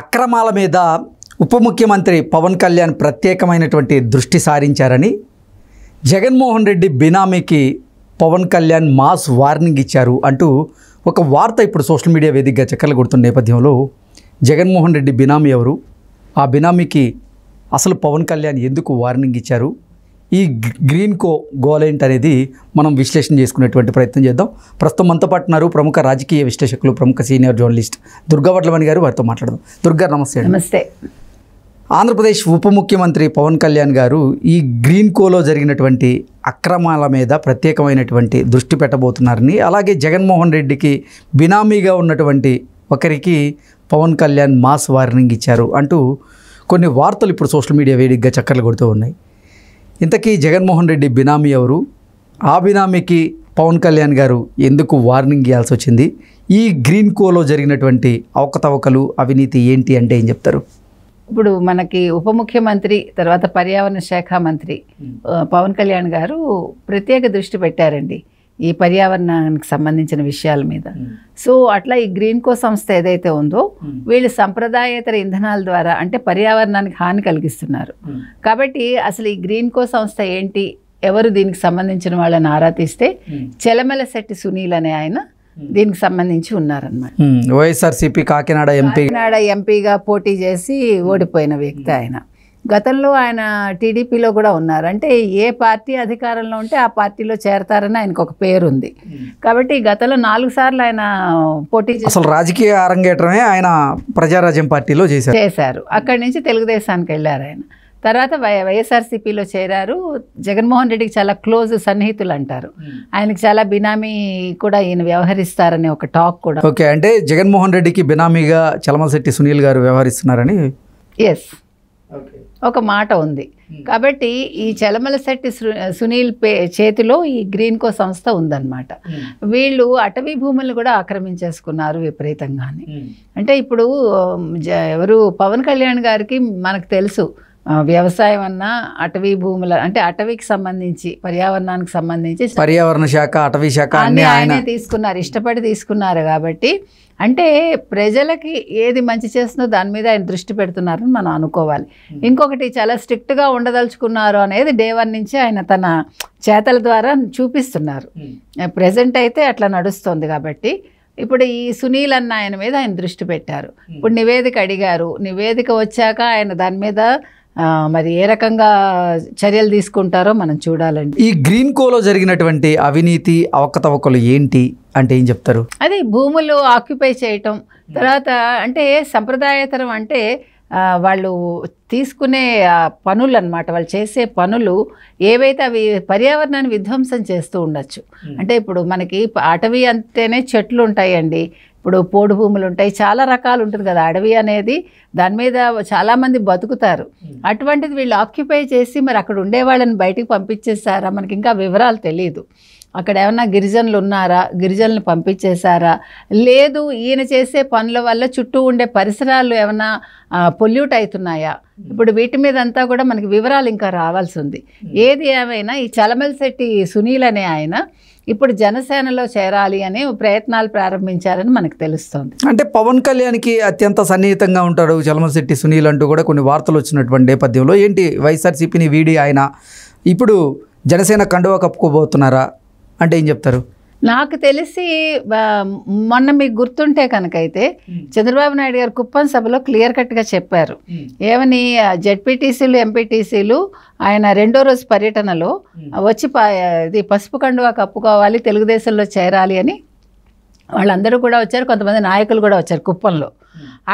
అక్రమాల మీద ఉప ముఖ్యమంత్రి పవన్ కళ్యాణ్ ప్రత్యేకమైనటువంటి దృష్టి సారించారని జగన్మోహన్ రెడ్డి బినామీకి పవన్ కళ్యాణ్ మాస్ వార్నింగ్ ఇచ్చారు అంటూ ఒక వార్త ఇప్పుడు సోషల్ మీడియా వేదికగా చక్కర్లు కొడుతున్న నేపథ్యంలో జగన్మోహన్ రెడ్డి బినామీ ఎవరు ఆ బినామీకి అసలు పవన్ కళ్యాణ్ ఎందుకు వార్నింగ్ ఇచ్చారు ఈ గ్రీన్ కో గోల్ ఏంటి అనేది మనం విశ్లేషణ చేసుకునేటువంటి ప్రయత్నం చేద్దాం ప్రస్తుతం మనతో పాటు ఉన్నారు ప్రముఖ రాజకీయ విశ్లేషకులు ప్రముఖ సీనియర్ జర్నలిస్ట్ దుర్గా వడ్లమణి గారు వారితో మాట్లాడదాం దుర్గా నమస్తే నమస్తే ఆంధ్రప్రదేశ్ ఉప ముఖ్యమంత్రి పవన్ కళ్యాణ్ గారు ఈ గ్రీన్ కోలో జరిగినటువంటి అక్రమాల మీద ప్రత్యేకమైనటువంటి దృష్టి పెట్టబోతున్నారని అలాగే జగన్మోహన్ రెడ్డికి బినామీగా ఉన్నటువంటి ఒకరికి పవన్ కళ్యాణ్ మాస్ వార్నింగ్ ఇచ్చారు అంటూ కొన్ని వార్తలు ఇప్పుడు సోషల్ మీడియా వేడిగ్గా చక్కర్లు కొడుతూ ఉన్నాయి ఇంతకీ జగన్మోహన్ రెడ్డి బినామీ ఎవరు ఆ బినామీకి పవన్ కళ్యాణ్ గారు ఎందుకు వార్నింగ్ ఇవ్వాల్సి వచ్చింది ఈ గ్రీన్ కోలో జరిగినటువంటి అవకతవకలు అవినీతి ఏంటి అంటే ఏం చెప్తారు ఇప్పుడు మనకి ఉప ముఖ్యమంత్రి తర్వాత పర్యావరణ శాఖ మంత్రి పవన్ కళ్యాణ్ గారు ప్రత్యేక దృష్టి పెట్టారండి ఈ పర్యావరణానికి సంబంధించిన విషయాల మీద సో అట్లా ఈ గ్రీన్కో సంస్థ ఏదైతే ఉందో వీళ్ళు సంప్రదాయేతర ఇంధనాల ద్వారా అంటే పర్యావరణానికి హాని కలిగిస్తున్నారు కాబట్టి అసలు ఈ గ్రీన్కో సంస్థ ఏంటి ఎవరు దీనికి సంబంధించిన వాళ్ళని ఆరా తీస్తే చెలమెల శెట్టి సునీల్ అనే ఆయన దీనికి సంబంధించి ఉన్నారనమాట వైఎస్ఆర్సీపీ కాకినాడ ఎంపీ కాకినాడ ఎంపీగా పోటీ చేసి ఓడిపోయిన వ్యక్తి ఆయన గతంలో ఆయన టీడీపీలో కూడా ఉన్నారు అంటే ఏ పార్టీ అధికారంలో ఉంటే ఆ పార్టీలో చేరతారని ఆయనకు ఒక పేరు ఉంది కాబట్టి గతంలో నాలుగు సార్లు ఆయన పోటీ అసలు రాజకీయ అరంగేట్రమే ఆయన ప్రజారాజ్యం పార్టీలో చేశారు చేశారు అక్కడి నుంచి తెలుగుదేశానికి వెళ్ళారు ఆయన తర్వాత వై వైఎస్ఆర్సీపీలో చేరారు జగన్మోహన్ రెడ్డికి చాలా క్లోజ్ సన్నిహితులు అంటారు ఆయనకి చాలా బినామీ కూడా ఈయన వ్యవహరిస్తారనే ఒక టాక్ కూడా ఓకే అంటే జగన్మోహన్ రెడ్డికి బినామీగా చలమశెట్టి సునీల్ గారు వ్యవహరిస్తున్నారని ఎస్ ఒక మాట ఉంది hmm. కాబట్టి ఈ చలమల శెట్టి సునీల్ పే చేతిలో ఈ గ్రీన్కో సంస్థ ఉందన్నమాట hmm. వీళ్ళు అటవీ భూములను కూడా ఆక్రమించేసుకున్నారు విపరీతంగానే hmm. అంటే ఇప్పుడు ఎవరు పవన్ కళ్యాణ్ గారికి మనకు తెలుసు వ్యవసాయం అన్నా అటవీ భూముల అంటే అటవీకి సంబంధించి పర్యావరణానికి సంబంధించి పర్యావరణ శాఖ అటవీ శాఖ అన్ని ఆయనే తీసుకున్నారు ఇష్టపడి తీసుకున్నారు కాబట్టి అంటే ప్రజలకి ఏది మంచి చేస్తుందో దాని మీద ఆయన దృష్టి పెడుతున్నారని మనం అనుకోవాలి hmm. ఇంకొకటి చాలా స్ట్రిక్ట్గా ఉండదలుచుకున్నారు అనేది డే వన్ నుంచి ఆయన తన చేతల ద్వారా చూపిస్తున్నారు hmm. ప్రజెంట్ అయితే అట్లా నడుస్తుంది కాబట్టి ఇప్పుడు ఈ సునీల్ అన్న ఆయన మీద ఆయన దృష్టి పెట్టారు hmm. ఇప్పుడు నివేదిక అడిగారు నివేదిక వచ్చాక ఆయన దాని మీద మరి ఏ రకంగా చర్యలు తీసుకుంటారో మనం చూడాలండి ఈ గ్రీన్ కోలో జరిగినటువంటి అవినీతి అవకతవకలు ఏంటి అంటే ఏం చెప్తారు అది భూములు ఆక్యుపై చేయటం తర్వాత అంటే సంప్రదాయతరం అంటే వాళ్ళు తీసుకునే పనులు అనమాట వాళ్ళు చేసే పనులు ఏవైతే అవి పర్యావరణాన్ని విధ్వంసం చేస్తూ ఉండొచ్చు అంటే ఇప్పుడు మనకి అటవీ అంటేనే చెట్లు ఉంటాయండి ఇప్పుడు పోడు భూములు ఉంటాయి చాలా రకాలు ఉంటుంది కదా అడవి అనేది దాని మీద చాలామంది బతుకుతారు hmm. అటువంటిది వీళ్ళు ఆక్యుపై చేసి మరి అక్కడ ఉండే వాళ్ళని బయటికి పంపించేసారా మనకి ఇంకా వివరాలు తెలియదు అక్కడ ఏమన్నా గిరిజనులు ఉన్నారా గిరిజనులు పంపించేశారా లేదు ఈయన చేసే పనుల వల్ల చుట్టూ ఉండే పరిసరాలు ఏమైనా పొల్యూట్ అవుతున్నాయా hmm. ఇప్పుడు వీటి మీద అంతా కూడా మనకి వివరాలు ఇంకా రావాల్సి ఉంది hmm. ఏది ఏమైనా ఈ చలమల్ శెట్టి సునీల్ అనే ఆయన ఇప్పుడు జనసేనలో చేరాలి అని ప్రయత్నాలు ప్రారంభించారని మనకు తెలుస్తుంది అంటే పవన్ కళ్యాణ్కి అత్యంత సన్నిహితంగా ఉంటాడు చలమశెట్టి సునీల్ అంటూ కూడా కొన్ని వార్తలు వచ్చినటువంటి నేపథ్యంలో ఏంటి వైఎస్ఆర్సీపీని వీడి ఆయన ఇప్పుడు జనసేన కండువా కప్పుకోబోతున్నారా అంటే ఏం చెప్తారు నాకు తెలిసి మొన్న మీకు గుర్తుంటే కనుకైతే చంద్రబాబు నాయుడు గారు కుప్పం సభలో క్లియర్ కట్గా చెప్పారు ఏమని జెడ్పీటీసీలు ఎంపీటీసీలు ఆయన రెండో రోజు పర్యటనలో వచ్చి ఇది పసుపు కండువా కప్పుకోవాలి తెలుగుదేశంలో చేరాలి అని వాళ్ళందరూ కూడా వచ్చారు కొంతమంది నాయకులు కూడా వచ్చారు కుప్పంలో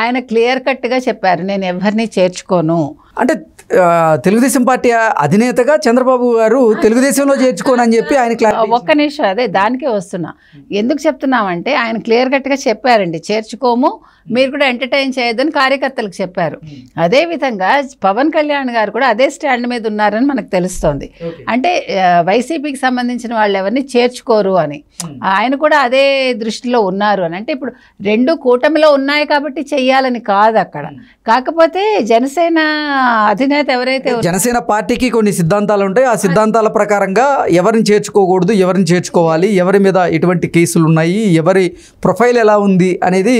ఆయన క్లియర్ కట్గా చెప్పారు నేను ఎవరిని చేర్చుకోను అంటే తెలుగుదేశం పార్టీ అధినేతగా చంద్రబాబు గారు తెలుగుదేశంలో చేర్చుకోనని చెప్పి ఆయన ఒక్క నిమిషం అదే దానికే వస్తున్నా ఎందుకు చెప్తున్నామంటే ఆయన క్లియర్ కట్గా చెప్పారండి చేర్చుకోము మీరు కూడా ఎంటర్టైన్ చేయొద్దని కార్యకర్తలకు చెప్పారు అదేవిధంగా పవన్ కళ్యాణ్ గారు కూడా అదే స్టాండ్ మీద ఉన్నారని మనకు తెలుస్తోంది అంటే వైసీపీకి సంబంధించిన వాళ్ళు ఎవరిని చేర్చుకోరు అని hmm. ఆయన కూడా అదే దృష్టిలో ఉన్నారు అని అంటే ఇప్పుడు రెండు కూటమిలో ఉన్నాయి కాబట్టి చెయ్యాలని కాదు అక్కడ hmm. కాకపోతే జనసేన అధినేత ఎవరైతే జనసేన పార్టీకి కొన్ని సిద్ధాంతాలు ఉంటాయి ఆ సిద్ధాంతాల ప్రకారంగా ఎవరిని చేర్చుకోకూడదు ఎవరిని చేర్చుకోవాలి ఎవరి మీద ఎటువంటి కేసులు ఉన్నాయి ఎవరి ప్రొఫైల్ ఎలా ఉంది అనేది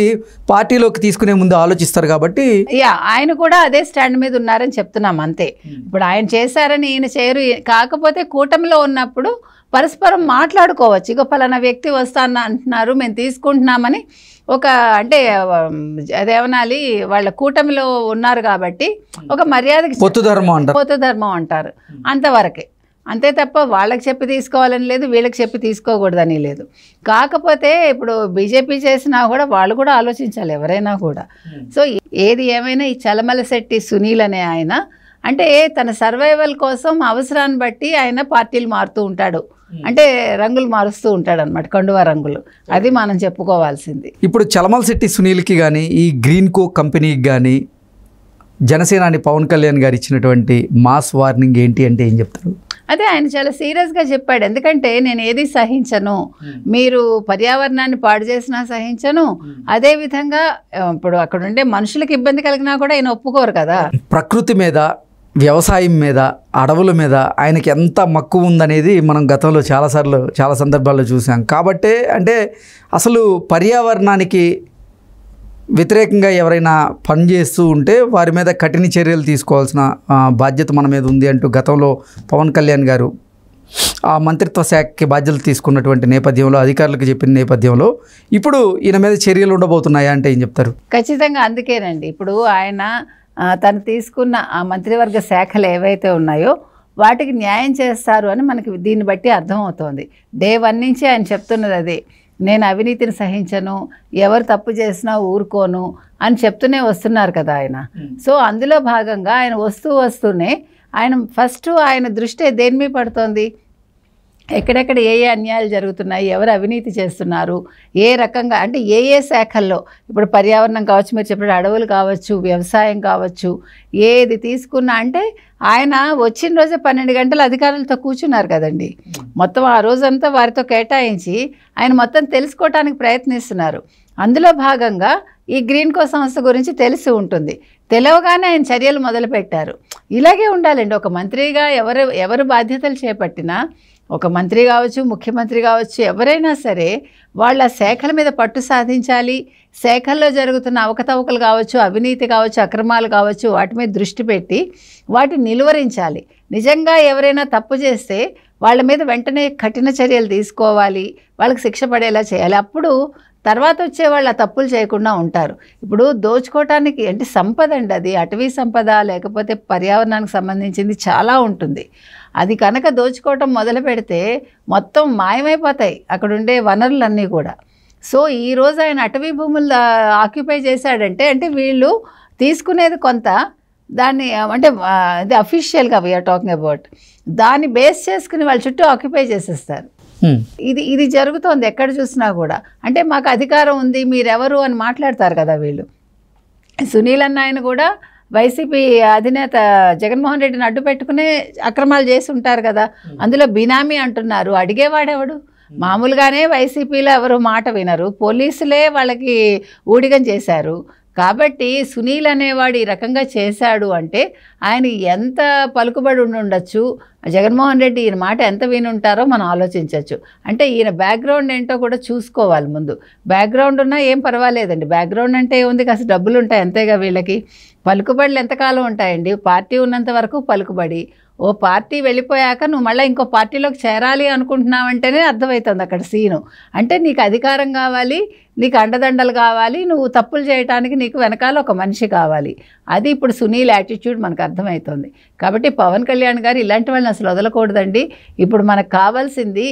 పార్టీలోకి తీసుకునే ముందు ఆలోచిస్తారు కాబట్టి యా ఆయన కూడా అదే స్టాండ్ మీద ఉన్నారని చెప్తున్నాం అంతే ఇప్పుడు ఆయన చేశారని ఈయన చేయరు కాకపోతే కూటమిలో ఉన్నప్పుడు పరస్పరం మాట్లాడుకోవచ్చు ఇక ఫలానా వ్యక్తి వస్తాన అంటున్నారు మేము తీసుకుంటున్నామని ఒక అంటే అదేమనాలి వాళ్ళ కూటమిలో ఉన్నారు కాబట్టి ఒక మర్యాదకి కొత్త ధర్మం కొత్త ధర్మం అంటారు అంతవరకే అంతే తప్ప వాళ్ళకి చెప్పి తీసుకోవాలని లేదు వీళ్ళకి చెప్పి తీసుకోకూడదని లేదు కాకపోతే ఇప్పుడు బీజేపీ చేసినా కూడా వాళ్ళు కూడా ఆలోచించాలి ఎవరైనా కూడా సో ఏది ఏమైనా ఈ చలమల శెట్టి సునీల్ అనే ఆయన అంటే తన సర్వైవల్ కోసం అవసరాన్ని బట్టి ఆయన పార్టీలు మారుతూ ఉంటాడు hmm. అంటే రంగులు మారుస్తూ ఉంటాడు అనమాట కండువా రంగులు అది మనం చెప్పుకోవాల్సింది ఇప్పుడు చలమల్ శెట్టి సునీల్కి కానీ ఈ గ్రీన్ కో కంపెనీకి కానీ జనసేనాని పవన్ కళ్యాణ్ గారు ఇచ్చినటువంటి మాస్ వార్నింగ్ ఏంటి అంటే ఏం చెప్తారు అదే ఆయన చాలా సీరియస్గా చెప్పాడు ఎందుకంటే నేను ఏది సహించను hmm. మీరు పర్యావరణాన్ని పాడు చేసినా సహించను hmm. అదేవిధంగా ఇప్పుడు అక్కడ ఉండే మనుషులకు ఇబ్బంది కలిగినా కూడా ఆయన ఒప్పుకోరు కదా ప్రకృతి మీద వ్యవసాయం మీద అడవుల మీద ఆయనకి ఎంత మక్కువ ఉందనేది మనం గతంలో చాలాసార్లు చాలా సందర్భాల్లో చూసాం కాబట్టే అంటే అసలు పర్యావరణానికి వ్యతిరేకంగా ఎవరైనా పనిచేస్తూ ఉంటే వారి మీద కఠిన చర్యలు తీసుకోవాల్సిన బాధ్యత మన మీద ఉంది అంటూ గతంలో పవన్ కళ్యాణ్ గారు ఆ మంత్రిత్వ శాఖకి బాధ్యతలు తీసుకున్నటువంటి నేపథ్యంలో అధికారులకు చెప్పిన నేపథ్యంలో ఇప్పుడు ఈయన మీద చర్యలు ఉండబోతున్నాయా అంటే ఏం చెప్తారు ఖచ్చితంగా అందుకేనండి ఇప్పుడు ఆయన తను తీసుకున్న ఆ మంత్రివర్గ శాఖలు ఏవైతే ఉన్నాయో వాటికి న్యాయం చేస్తారు అని మనకి దీన్ని బట్టి అర్థమవుతోంది డే వన్ నుంచి ఆయన చెప్తున్నది అదే నేను అవినీతిని సహించను ఎవరు తప్పు చేసినా ఊరుకోను అని చెప్తూనే వస్తున్నారు కదా ఆయన సో అందులో భాగంగా ఆయన వస్తూ వస్తూనే ఆయన ఫస్ట్ ఆయన దృష్టి దేని మీద పడుతోంది ఎక్కడెక్కడ ఏ ఏ అన్యాయాలు జరుగుతున్నాయి ఎవరు అవినీతి చేస్తున్నారు ఏ రకంగా అంటే ఏ ఏ శాఖల్లో ఇప్పుడు పర్యావరణం కావచ్చు మీరు చెప్పిన అడవులు కావచ్చు వ్యవసాయం కావచ్చు ఏది తీసుకున్నా అంటే ఆయన వచ్చిన రోజే పన్నెండు గంటలు అధికారులతో కూర్చున్నారు కదండి మొత్తం ఆ రోజంతా వారితో కేటాయించి ఆయన మొత్తం తెలుసుకోవటానికి ప్రయత్నిస్తున్నారు అందులో భాగంగా ఈ గ్రీన్ కో సంస్థ గురించి తెలిసి ఉంటుంది తెలవగానే ఆయన చర్యలు మొదలుపెట్టారు ఇలాగే ఉండాలండి ఒక మంత్రిగా ఎవరు ఎవరు బాధ్యతలు చేపట్టినా ఒక మంత్రి కావచ్చు ముఖ్యమంత్రి కావచ్చు ఎవరైనా సరే వాళ్ళ శాఖల మీద పట్టు సాధించాలి శాఖల్లో జరుగుతున్న అవకతవకలు కావచ్చు అవినీతి కావచ్చు అక్రమాలు కావచ్చు వాటి మీద దృష్టి పెట్టి వాటిని నిలువరించాలి నిజంగా ఎవరైనా తప్పు చేస్తే వాళ్ళ మీద వెంటనే కఠిన చర్యలు తీసుకోవాలి వాళ్ళకి శిక్ష పడేలా చేయాలి అప్పుడు తర్వాత వచ్చే వాళ్ళు ఆ తప్పులు చేయకుండా ఉంటారు ఇప్పుడు దోచుకోవటానికి అంటే సంపద అండి అది అటవీ సంపద లేకపోతే పర్యావరణానికి సంబంధించింది చాలా ఉంటుంది అది కనుక దోచుకోవటం మొదలు పెడితే మొత్తం మాయమైపోతాయి అక్కడుండే వనరులన్నీ కూడా సో ఈరోజు ఆయన అటవీ భూములు ఆక్యుపై చేశాడంటే అంటే వీళ్ళు తీసుకునేది కొంత దాన్ని అంటే ఇది అఫీషియల్గా వీఆర్ టాకింగ్ అబౌట్ దాన్ని బేస్ చేసుకుని వాళ్ళ చుట్టూ ఆక్యుపై చేసేస్తారు ఇది ఇది జరుగుతోంది ఎక్కడ చూసినా కూడా అంటే మాకు అధికారం ఉంది మీరెవరు అని మాట్లాడతారు కదా వీళ్ళు సునీల్ అన్న ఆయన కూడా వైసీపీ అధినేత జగన్మోహన్ రెడ్డిని అడ్డు పెట్టుకునే అక్రమాలు చేసి ఉంటారు కదా అందులో బినామీ అంటున్నారు అడిగేవాడెవడు మామూలుగానే వైసీపీలో ఎవరు మాట వినరు పోలీసులే వాళ్ళకి ఊడిగం చేశారు కాబట్టి సునీల్ అనేవాడు ఈ రకంగా చేశాడు అంటే ఆయన ఎంత పలుకుబడి ఉండొచ్చు జగన్మోహన్ రెడ్డి ఈయన మాట ఎంత వినుంటారో మనం ఆలోచించవచ్చు అంటే ఈయన బ్యాక్గ్రౌండ్ ఏంటో కూడా చూసుకోవాలి ముందు బ్యాక్గ్రౌండ్ ఉన్నా ఏం పర్వాలేదండి బ్యాక్గ్రౌండ్ అంటే ఏముంది కాస్త డబ్బులు ఉంటాయి అంతేగా వీళ్ళకి పలుకుబడులు ఎంతకాలం ఉంటాయండి పార్టీ ఉన్నంత వరకు పలుకుబడి ఓ పార్టీ వెళ్ళిపోయాక నువ్వు మళ్ళీ ఇంకో పార్టీలోకి చేరాలి అనుకుంటున్నావంటేనే అర్థమవుతుంది అక్కడ సీను అంటే నీకు అధికారం కావాలి నీకు అండదండలు కావాలి నువ్వు తప్పులు చేయడానికి నీకు వెనకాల ఒక మనిషి కావాలి అది ఇప్పుడు సునీల్ యాటిట్యూడ్ మనకు అర్థమవుతుంది కాబట్టి పవన్ కళ్యాణ్ గారు ఇలాంటి వాళ్ళని అసలు వదలకూడదండి ఇప్పుడు మనకు కావాల్సింది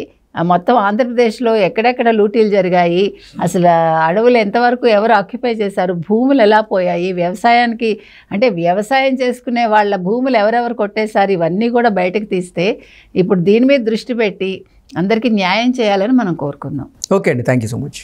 మొత్తం ఆంధ్రప్రదేశ్లో ఎక్కడెక్కడ లూటీలు జరిగాయి అసలు అడవులు ఎంతవరకు ఎవరు ఆక్యుపై చేశారు భూములు ఎలా పోయాయి వ్యవసాయానికి అంటే వ్యవసాయం చేసుకునే వాళ్ళ భూములు ఎవరెవరు కొట్టేశారు ఇవన్నీ కూడా బయటకు తీస్తే ఇప్పుడు దీని మీద దృష్టి పెట్టి అందరికీ న్యాయం చేయాలని మనం కోరుకుందాం ఓకే అండి థ్యాంక్ యూ సో మచ్